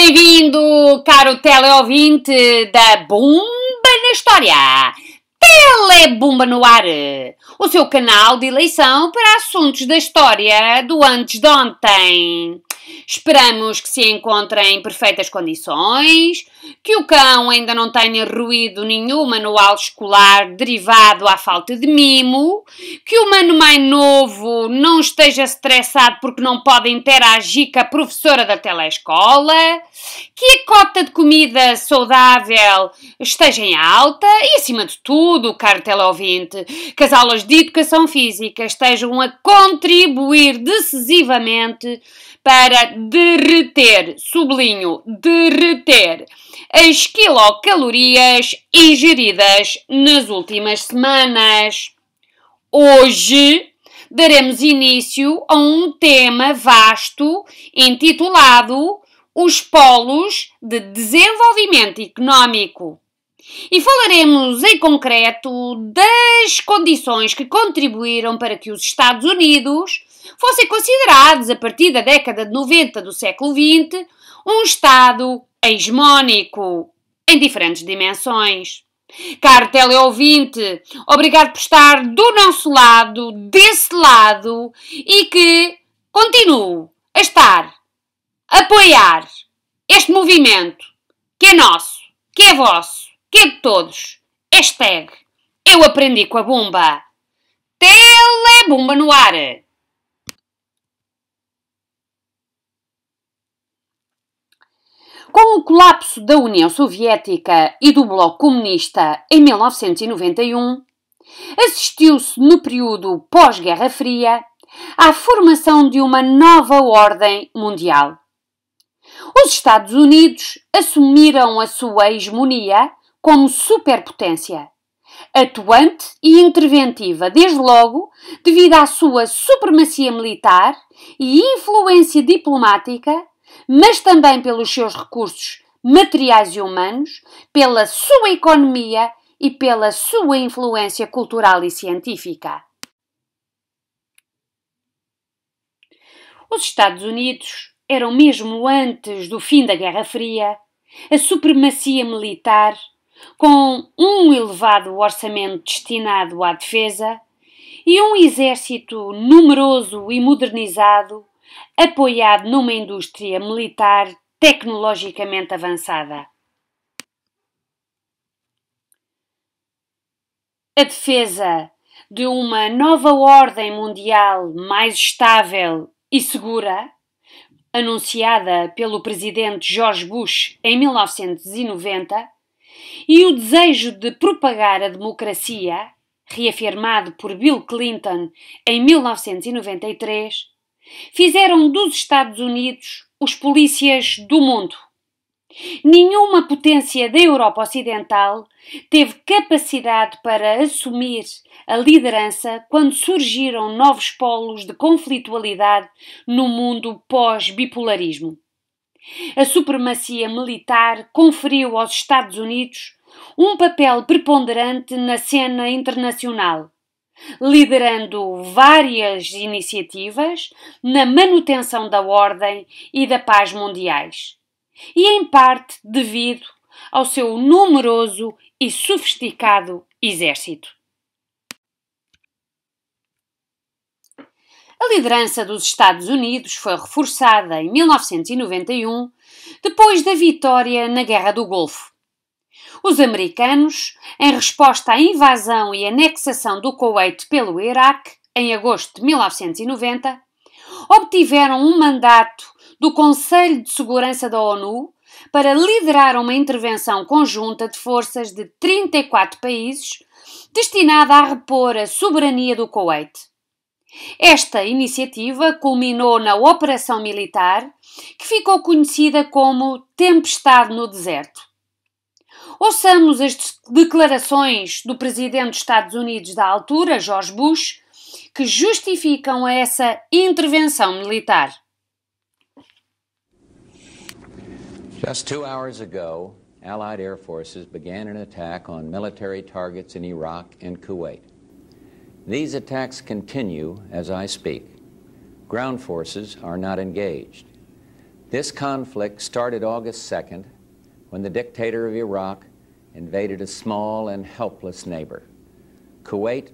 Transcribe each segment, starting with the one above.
Bem-vindo, caro teleouvinte da Bomba na História! Telebomba no Ar, o seu canal de eleição para assuntos da história do antes de ontem. Esperamos que se encontrem em perfeitas condições, que o cão ainda não tenha ruído nenhum manual escolar derivado à falta de mimo, que o mano mais novo não esteja estressado porque não pode interagir com a professora da telescola, que a cota de comida saudável esteja em alta e, acima de tudo, caro teleouvinte, que as aulas de educação física estejam a contribuir decisivamente para para é derreter, sublinho, derreter as quilocalorias ingeridas nas últimas semanas. Hoje daremos início a um tema vasto intitulado Os Polos de Desenvolvimento Económico. E falaremos em concreto das condições que contribuíram para que os Estados Unidos fossem considerados, a partir da década de 90 do século XX, um Estado hegemónico em diferentes dimensões. Caro teleouvinte, obrigado por estar do nosso lado, desse lado e que continue a estar, a apoiar este movimento que é nosso, que é vosso que é de todos. Hashtag Eu aprendi com a bomba. Telebomba no ar. Com o colapso da União Soviética e do Bloco Comunista em 1991, assistiu-se no período pós-Guerra Fria à formação de uma nova ordem mundial. Os Estados Unidos assumiram a sua hegemonia como superpotência, atuante e interventiva, desde logo, devido à sua supremacia militar e influência diplomática, mas também pelos seus recursos materiais e humanos, pela sua economia e pela sua influência cultural e científica. Os Estados Unidos eram, mesmo antes do fim da Guerra Fria, a supremacia militar com um elevado orçamento destinado à defesa e um exército numeroso e modernizado, apoiado numa indústria militar tecnologicamente avançada. A defesa de uma nova ordem mundial mais estável e segura, anunciada pelo presidente George Bush em 1990, e o desejo de propagar a democracia, reafirmado por Bill Clinton em 1993, fizeram dos Estados Unidos os polícias do mundo. Nenhuma potência da Europa Ocidental teve capacidade para assumir a liderança quando surgiram novos polos de conflitualidade no mundo pós-bipolarismo. A supremacia militar conferiu aos Estados Unidos um papel preponderante na cena internacional, liderando várias iniciativas na manutenção da ordem e da paz mundiais, e em parte devido ao seu numeroso e sofisticado exército. A liderança dos Estados Unidos foi reforçada em 1991, depois da vitória na Guerra do Golfo. Os americanos, em resposta à invasão e anexação do Kuwait pelo Iraque, em agosto de 1990, obtiveram um mandato do Conselho de Segurança da ONU para liderar uma intervenção conjunta de forças de 34 países destinada a repor a soberania do Kuwait. Esta iniciativa culminou na Operação Militar, que ficou conhecida como Tempestade no Deserto. Ouçamos as declarações do presidente dos Estados Unidos da altura, George Bush, que justificam essa intervenção militar. Just two hours ago, Allied air forces began an attack on military targets in Iraq and Kuwait. These attacks continue as I speak. Ground forces are not engaged. This conflict started August 2nd when the dictator of Iraq invaded a small and helpless neighbor. Kuwait,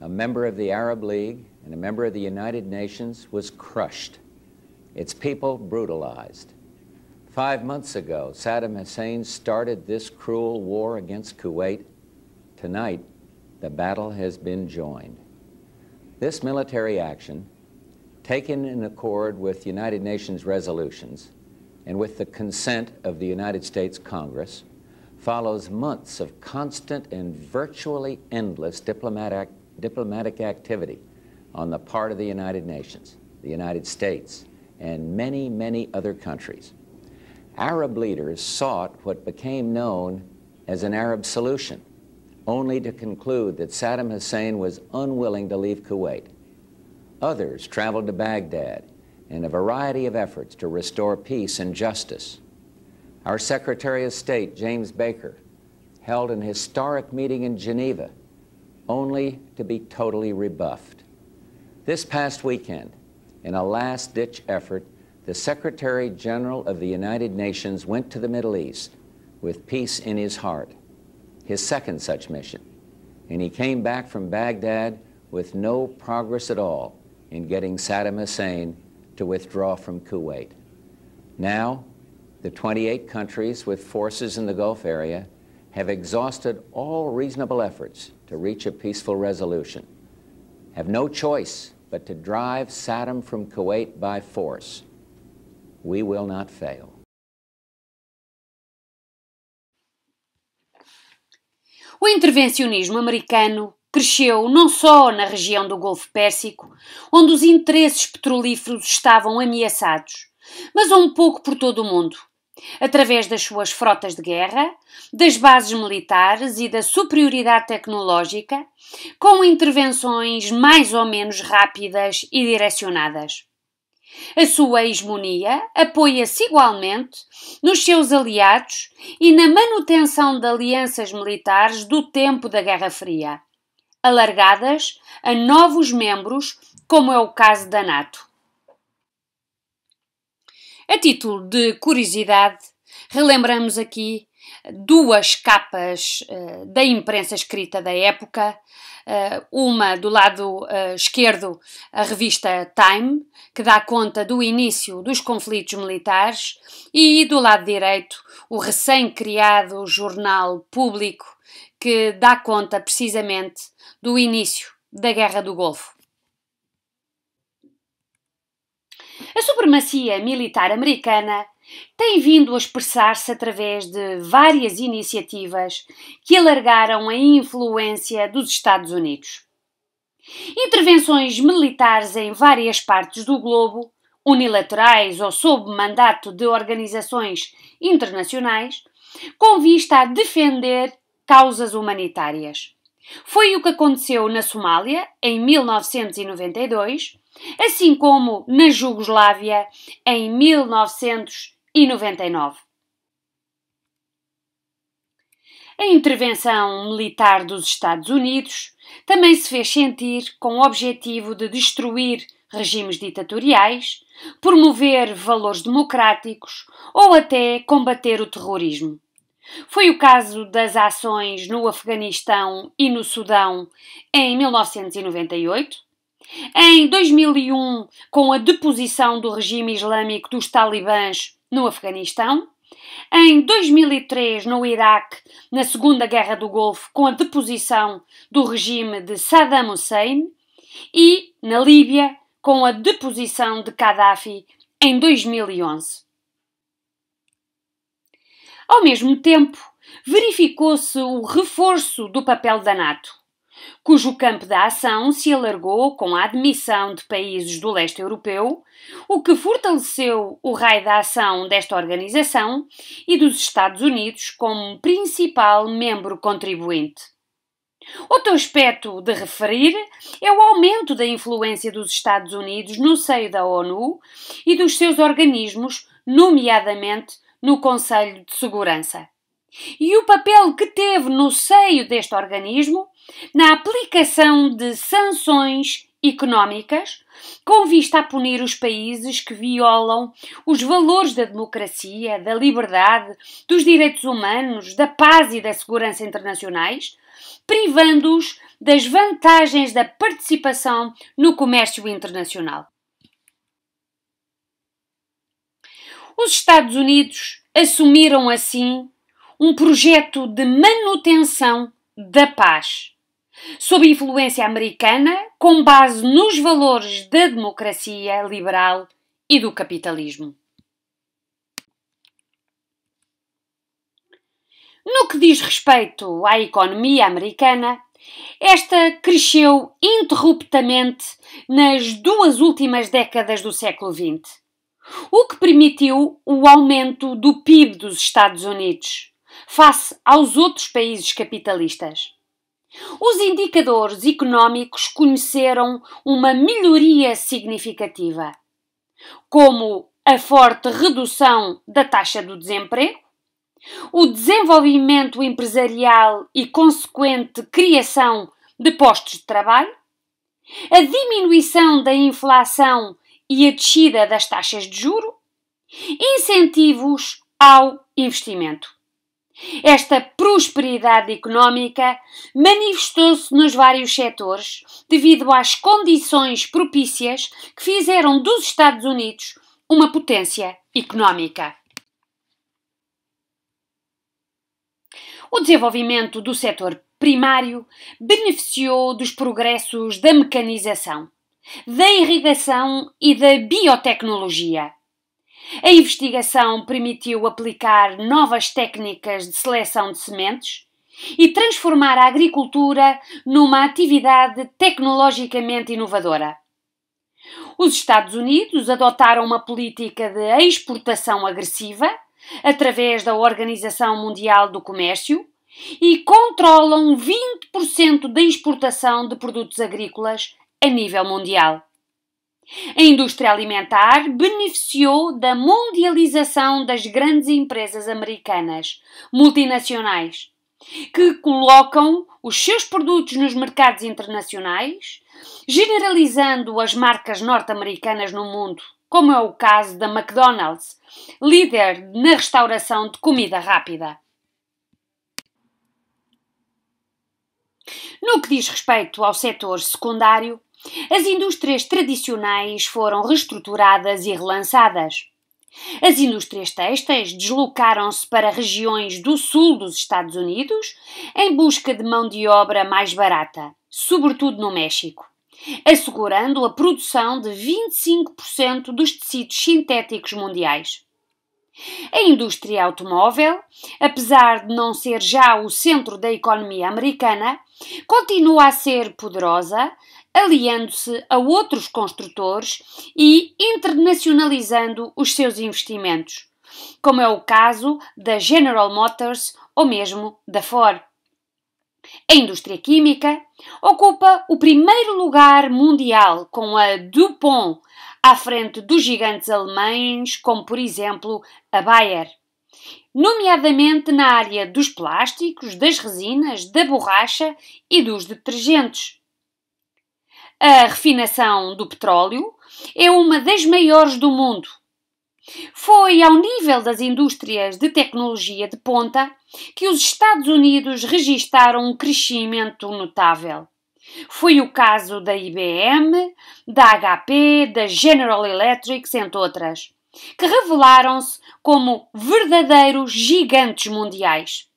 a member of the Arab League and a member of the United Nations, was crushed, its people brutalized. Five months ago, Saddam Hussein started this cruel war against Kuwait. Tonight, the battle has been joined. This military action, taken in accord with United Nations resolutions and with the consent of the United States Congress, follows months of constant and virtually endless diplomatic, diplomatic activity on the part of the United Nations, the United States, and many, many other countries. Arab leaders sought what became known as an Arab solution only to conclude that Saddam Hussein was unwilling to leave Kuwait. Others traveled to Baghdad in a variety of efforts to restore peace and justice. Our Secretary of State, James Baker, held an historic meeting in Geneva, only to be totally rebuffed. This past weekend, in a last-ditch effort, the Secretary General of the United Nations went to the Middle East with peace in his heart his second such mission, and he came back from Baghdad with no progress at all in getting Saddam Hussein to withdraw from Kuwait. Now, the 28 countries with forces in the Gulf area have exhausted all reasonable efforts to reach a peaceful resolution, have no choice but to drive Saddam from Kuwait by force. We will not fail. O intervencionismo americano cresceu não só na região do Golfo Pérsico, onde os interesses petrolíferos estavam ameaçados, mas um pouco por todo o mundo, através das suas frotas de guerra, das bases militares e da superioridade tecnológica, com intervenções mais ou menos rápidas e direcionadas. A sua hegemonia apoia-se igualmente nos seus aliados e na manutenção de alianças militares do tempo da Guerra Fria, alargadas a novos membros, como é o caso da NATO. A título de curiosidade, relembramos aqui duas capas uh, da imprensa escrita da época, uh, uma do lado uh, esquerdo, a revista Time, que dá conta do início dos conflitos militares, e do lado direito, o recém-criado jornal público, que dá conta precisamente do início da Guerra do Golfo. A supremacia militar americana tem vindo a expressar-se através de várias iniciativas que alargaram a influência dos Estados Unidos. Intervenções militares em várias partes do globo, unilaterais ou sob mandato de organizações internacionais, com vista a defender causas humanitárias. Foi o que aconteceu na Somália em 1992, assim como na Jugoslávia em 1992 e 99. A intervenção militar dos Estados Unidos também se fez sentir com o objetivo de destruir regimes ditatoriais, promover valores democráticos ou até combater o terrorismo. Foi o caso das ações no Afeganistão e no Sudão em 1998, em 2001, com a deposição do regime islâmico dos talibãs no Afeganistão, em 2003 no Iraque, na Segunda Guerra do Golfo, com a deposição do regime de Saddam Hussein, e na Líbia, com a deposição de Gaddafi em 2011. Ao mesmo tempo, verificou-se o reforço do papel da NATO cujo campo de ação se alargou com a admissão de países do leste europeu, o que fortaleceu o raio de ação desta organização e dos Estados Unidos como principal membro contribuinte. Outro aspecto de referir é o aumento da influência dos Estados Unidos no seio da ONU e dos seus organismos, nomeadamente no Conselho de Segurança. E o papel que teve no seio deste organismo na aplicação de sanções económicas com vista a punir os países que violam os valores da democracia, da liberdade, dos direitos humanos, da paz e da segurança internacionais, privando-os das vantagens da participação no comércio internacional. Os Estados Unidos assumiram assim um projeto de manutenção da paz sob influência americana, com base nos valores da democracia liberal e do capitalismo. No que diz respeito à economia americana, esta cresceu interruptamente nas duas últimas décadas do século XX, o que permitiu o aumento do PIB dos Estados Unidos face aos outros países capitalistas. Os indicadores económicos conheceram uma melhoria significativa, como a forte redução da taxa do desemprego, o desenvolvimento empresarial e consequente criação de postos de trabalho, a diminuição da inflação e a descida das taxas de juro, incentivos ao investimento. Esta prosperidade económica manifestou-se nos vários setores devido às condições propícias que fizeram dos Estados Unidos uma potência económica. O desenvolvimento do setor primário beneficiou dos progressos da mecanização, da irrigação e da biotecnologia. A investigação permitiu aplicar novas técnicas de seleção de sementes e transformar a agricultura numa atividade tecnologicamente inovadora. Os Estados Unidos adotaram uma política de exportação agressiva através da Organização Mundial do Comércio e controlam 20% da exportação de produtos agrícolas a nível mundial. A indústria alimentar beneficiou da mundialização das grandes empresas americanas, multinacionais, que colocam os seus produtos nos mercados internacionais, generalizando as marcas norte-americanas no mundo, como é o caso da McDonald's, líder na restauração de comida rápida. No que diz respeito ao setor secundário, as indústrias tradicionais foram reestruturadas e relançadas. As indústrias têxteis deslocaram-se para regiões do sul dos Estados Unidos em busca de mão de obra mais barata, sobretudo no México, assegurando a produção de 25% dos tecidos sintéticos mundiais. A indústria automóvel, apesar de não ser já o centro da economia americana, continua a ser poderosa, aliando-se a outros construtores e internacionalizando os seus investimentos, como é o caso da General Motors ou mesmo da Ford. A indústria química ocupa o primeiro lugar mundial com a DuPont à frente dos gigantes alemães, como por exemplo a Bayer nomeadamente na área dos plásticos, das resinas, da borracha e dos detergentes. A refinação do petróleo é uma das maiores do mundo. Foi ao nível das indústrias de tecnologia de ponta que os Estados Unidos registaram um crescimento notável. Foi o caso da IBM, da HP, da General Electric, entre outras, que revelaram-se como verdadeiros gigantes mundiais.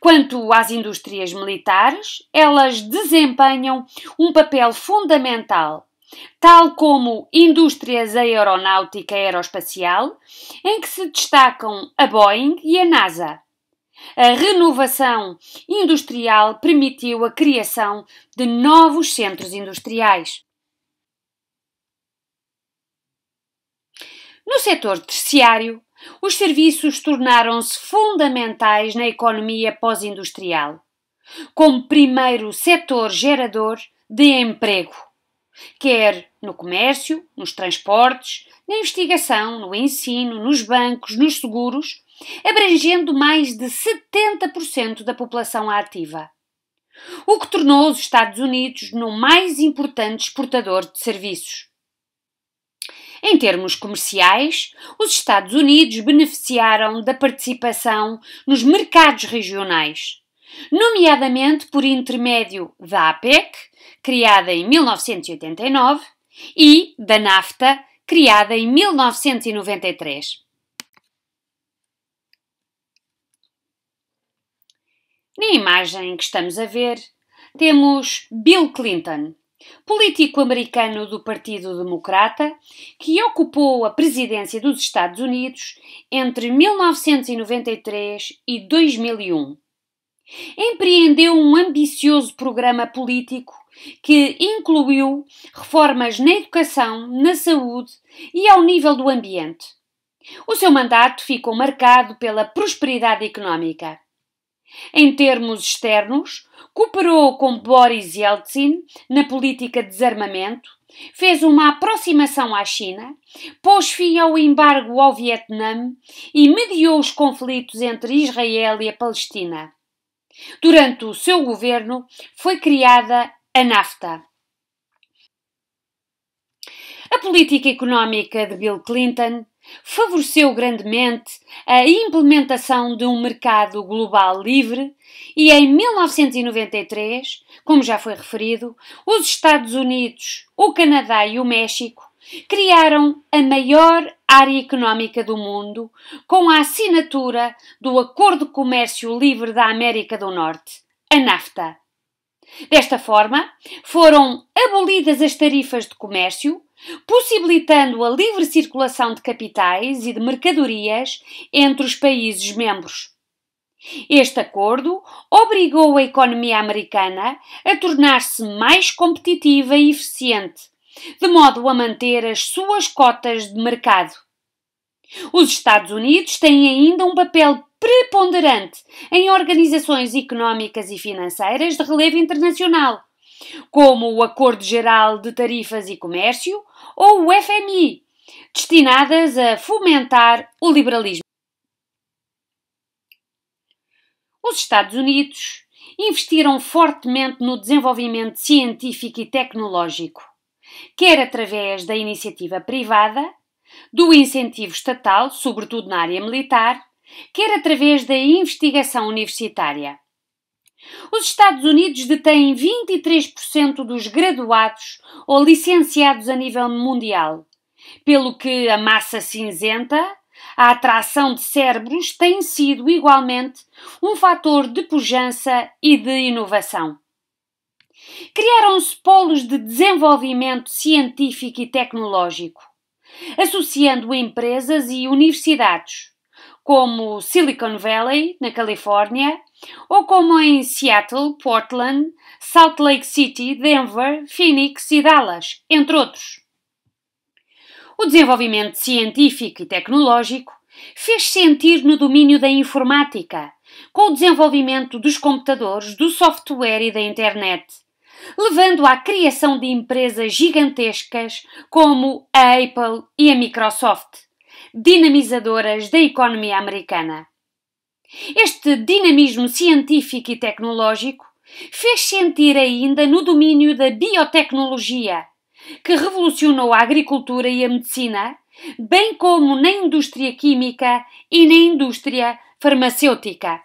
Quanto às indústrias militares, elas desempenham um papel fundamental, tal como indústrias aeronáutica e aeroespacial, em que se destacam a Boeing e a NASA. A renovação industrial permitiu a criação de novos centros industriais. No setor terciário, os serviços tornaram-se fundamentais na economia pós-industrial, como primeiro setor gerador de emprego, quer no comércio, nos transportes, na investigação, no ensino, nos bancos, nos seguros, abrangendo mais de 70% da população ativa, o que tornou os Estados Unidos no mais importante exportador de serviços. Em termos comerciais, os Estados Unidos beneficiaram da participação nos mercados regionais, nomeadamente por intermédio da APEC, criada em 1989, e da NAFTA, criada em 1993. Na imagem que estamos a ver, temos Bill Clinton, político americano do Partido Democrata, que ocupou a presidência dos Estados Unidos entre 1993 e 2001. Empreendeu um ambicioso programa político que incluiu reformas na educação, na saúde e ao nível do ambiente. O seu mandato ficou marcado pela prosperidade económica. Em termos externos, cooperou com Boris Yeltsin na política de desarmamento, fez uma aproximação à China, pôs fim ao embargo ao Vietnã e mediou os conflitos entre Israel e a Palestina. Durante o seu governo foi criada a NAFTA. A política económica de Bill Clinton favoreceu grandemente a implementação de um mercado global livre e em 1993, como já foi referido, os Estados Unidos, o Canadá e o México criaram a maior área económica do mundo com a assinatura do Acordo de Comércio Livre da América do Norte, a NAFTA. Desta forma, foram abolidas as tarifas de comércio possibilitando a livre circulação de capitais e de mercadorias entre os países membros. Este acordo obrigou a economia americana a tornar-se mais competitiva e eficiente, de modo a manter as suas cotas de mercado. Os Estados Unidos têm ainda um papel preponderante em organizações económicas e financeiras de relevo internacional como o Acordo Geral de Tarifas e Comércio ou o FMI, destinadas a fomentar o liberalismo. Os Estados Unidos investiram fortemente no desenvolvimento científico e tecnológico, quer através da iniciativa privada, do incentivo estatal, sobretudo na área militar, quer através da investigação universitária. Os Estados Unidos detêm 23% dos graduados ou licenciados a nível mundial, pelo que a massa cinzenta, a atração de cérebros, tem sido igualmente um fator de pujança e de inovação. Criaram-se polos de desenvolvimento científico e tecnológico, associando empresas e universidades, como Silicon Valley, na Califórnia, ou como em Seattle, Portland, Salt Lake City, Denver, Phoenix e Dallas, entre outros. O desenvolvimento científico e tecnológico fez sentir no domínio da informática, com o desenvolvimento dos computadores, do software e da internet, levando à criação de empresas gigantescas como a Apple e a Microsoft, dinamizadoras da economia americana. Este dinamismo científico e tecnológico fez sentir ainda no domínio da biotecnologia, que revolucionou a agricultura e a medicina, bem como na indústria química e na indústria farmacêutica.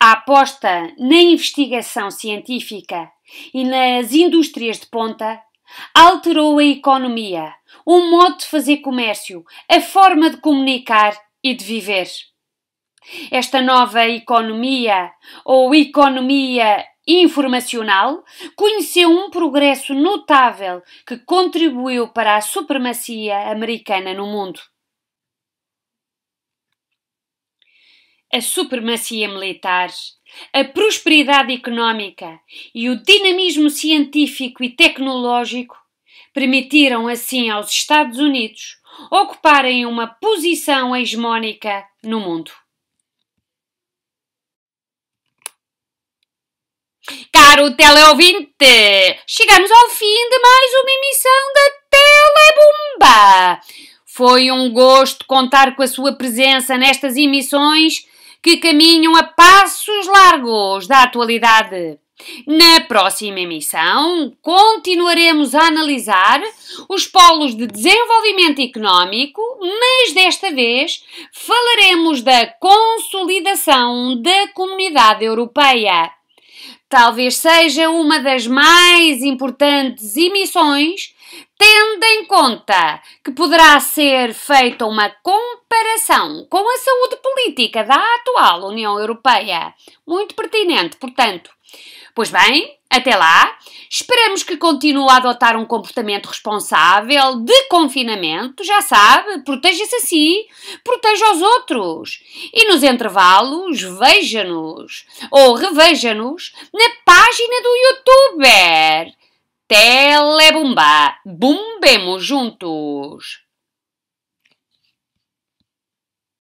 A aposta na investigação científica e nas indústrias de ponta alterou a economia, o modo de fazer comércio, a forma de comunicar e de viver. Esta nova economia, ou economia informacional, conheceu um progresso notável que contribuiu para a supremacia americana no mundo. A supremacia militar, a prosperidade económica e o dinamismo científico e tecnológico permitiram assim aos Estados Unidos ocuparem uma posição hegemónica no mundo. Caro teleouvinte, chegamos ao fim de mais uma emissão da Telebomba. Foi um gosto contar com a sua presença nestas emissões que caminham a passos largos da atualidade. Na próxima emissão, continuaremos a analisar os polos de desenvolvimento económico, mas desta vez falaremos da consolidação da comunidade europeia talvez seja uma das mais importantes emissões, tendo em conta que poderá ser feita uma comparação com a saúde política da atual União Europeia. Muito pertinente, portanto. Pois bem, até lá, esperamos que continue a adotar um comportamento responsável de confinamento, já sabe, proteja-se a si, proteja os outros. E nos intervalos, veja-nos ou reveja-nos na página do youtuber. Telebumba, bombemos juntos!